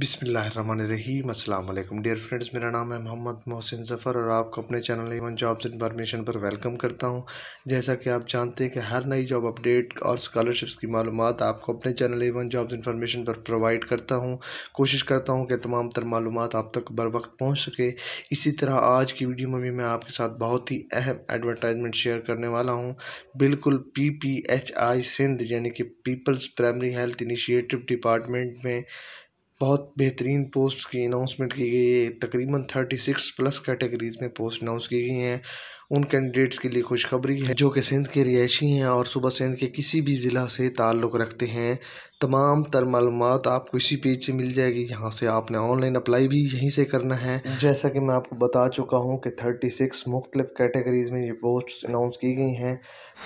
बिसमीम अल्लाम dear friends मेरा नाम है मोहम्मद मोहसिन जफ़र और आपको अपने चैनल एवन जॉब्स इन्फॉर्मेशन पर वेलकम करता हूं जैसा कि आप जानते हैं कि हर नई जॉब अपडेट और स्कॉलरशिप्स की मालूम आपको अपने चैनल एवन जॉब्स इन्फॉर्मेशन पर प्रोवाइड करता हूं कोशिश करता हूँ कि तमाम तर मालूम आप तक बर वक्त पहुँच सके इसी तरह आज की वीडियो में भी मैं आपके साथ बहुत ही अहम एडवर्टाइजमेंट शेयर करने वाला हूँ बिल्कुल P P H I Sindh यानी कि people's primary health initiative department में बहुत बेहतरीन पोस्ट की अनाउंसमेंट की गई है तकरीबन थर्टी सिक्स प्लस कैटेगरीज में पोस्ट अनाउंस की गई हैं उन कैंडिडेट्स के लिए खुशखबरी है जो कि सिंध के रिहायशी हैं और सुबह सिंध के किसी भी ज़िला से ताल्लुक़ रखते हैं तमाम तर मालूम आपको इसी पेज से मिल जाएगी यहाँ से आपने ऑनलाइन अप्लाई भी यहीं से करना है जैसा कि मैं आपको बता चुका हूँ कि थर्टी सिक्स मुख्तलिफ़ कैटेगरीज़ में ये पोस्ट अनाउंस की गई हैं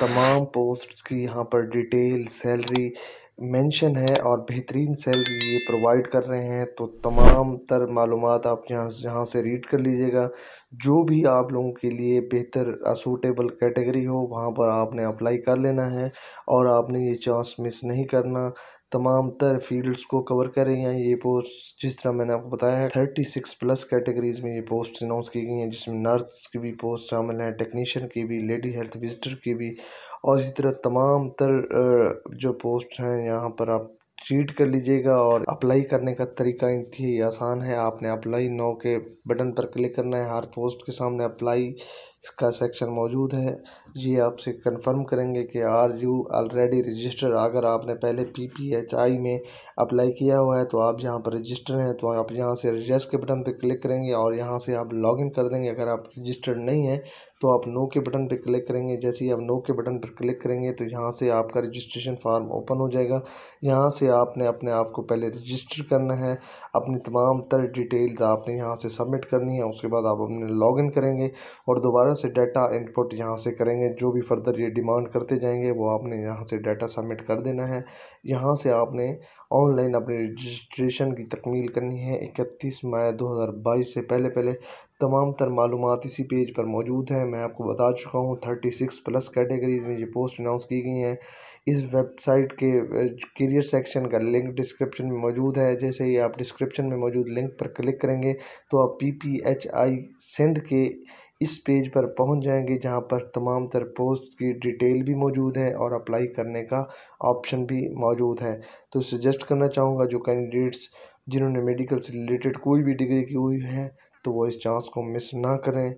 तमाम पोस्ट की यहाँ पर डिटेल सैलरी मेंशन है और बेहतरीन सेल ये प्रोवाइड कर रहे हैं तो तमाम तर मालूम आप यहाँ यहाँ से रीड कर लीजिएगा जो भी आप लोगों के लिए बेहतर सूटेबल कैटेगरी हो वहाँ पर आपने अप्लाई कर लेना है और आपने ये चांस मिस नहीं करना तमाम तर फील्ड्स को कवर कर रही हैं ये पोस्ट जिस तरह मैंने आपको बताया है थर्टी सिक्स प्लस कैटेगरीज में ये पोस्ट अनाउंस की गई हैं जिसमें नर्स की भी पोस्ट शामिल हैं टेक्नीशियन की भी लेडी हेल्थ विजिटर की भी और इसी तरह तमाम तर जो पोस्ट हैं यहाँ पर आप ट्रीट कर लीजिएगा और अप्लाई करने का तरीका ही आसान है आपने अप्लाई नो के बटन पर क्लिक करना है हर पोस्ट के सामने अप्लाई इसका सेक्शन मौजूद है ये आपसे कंफर्म करेंगे कि आर यू ऑलरेडी रजिस्टर अगर आपने पहले पी पी एच आई में अप्लाई किया हुआ है तो आप यहाँ पर रजिस्टर हैं तो आप यहाँ से रजिस्टर के बटन पर क्लिक करेंगे और यहाँ से आप लॉगिन कर देंगे अगर आप रजिस्टर्ड नहीं हैं तो आप नो के बटन पर क्लिक करेंगे जैसे ही आप नो के बटन पर क्लिक करेंगे तो यहाँ से आपका रजिस्ट्रेशन फार्म ओपन हो जाएगा यहाँ से आपने अपने आप को पहले रजिस्टर करना है अपनी तमाम तर डिटेल्स आपने यहाँ से सबमिट करनी है उसके बाद आप अपने लॉगिन करेंगे और दोबारा से डाटा इनपुट यहाँ से करेंगे जो भी फर्दर ये डिमांड करते जाएंगे वो आपने यहाँ से डाटा सबमिट कर देना है यहाँ से आपने ऑनलाइन अपनी रजिस्ट्रेशन की तकमील करनी है इकतीस मई बाईस से पहले पहले तमाम तर मालूम इसी पेज पर मौजूद हैं मैं आपको बता चुका हूँ थर्टी सिक्स प्लस कैटेगरीज़ में ये पोस्ट अनाउंस की गई हैं इस वेबसाइट के करियर सेक्शन का लिंक डिस्क्रिप्शन में मौजूद है जैसे ही आप डिस्क्रिप्शन में मौजूद लिंक पर क्लिक करेंगे तो आप P P H I Sindh के इस पेज पर पहुंच जाएंगे जहां पर तमाम तर पोस्ट की डिटेल भी मौजूद है और अप्लाई करने का ऑप्शन भी मौजूद है तो सजेस्ट करना चाहूँगा जो कैंडिडेट्स जिन्होंने मेडिकल से रिलेटेड कोई भी डिग्री की हुई है तो वो इस चांस को मिस ना करें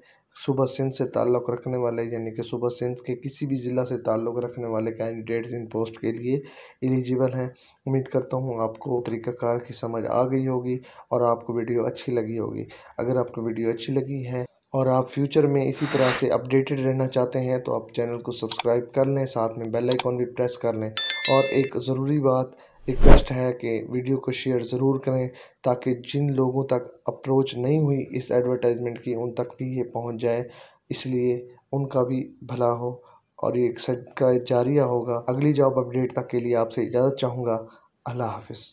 सुबह सिंध से ताल्लुक़ रखने वाले यानी कि सुबह सिंध के किसी भी ज़िला से ताल्लुक़ रखने वाले कैंडिडेट्स इन पोस्ट के लिए एलिजिबल हैं उम्मीद करता हूँ आपको तरीक़ाकार की समझ आ गई होगी और आपको वीडियो अच्छी लगी होगी अगर आपको वीडियो अच्छी लगी है और आप फ्यूचर में इसी तरह से अपडेटेड रहना चाहते हैं तो आप चैनल को सब्सक्राइब कर लें साथ में बेल आइकॉन भी प्रेस कर लें और एक ज़रूरी बात रिक्वेस्ट है कि वीडियो को शेयर ज़रूर करें ताकि जिन लोगों तक अप्रोच नहीं हुई इस एडवर्टाइजमेंट की उन तक भी ये पहुंच जाए इसलिए उनका भी भला हो और ये एक सद का जारिया होगा अगली जॉब अपडेट तक के लिए आपसे इजाज़त चाहूँगा अल्लाह हाफ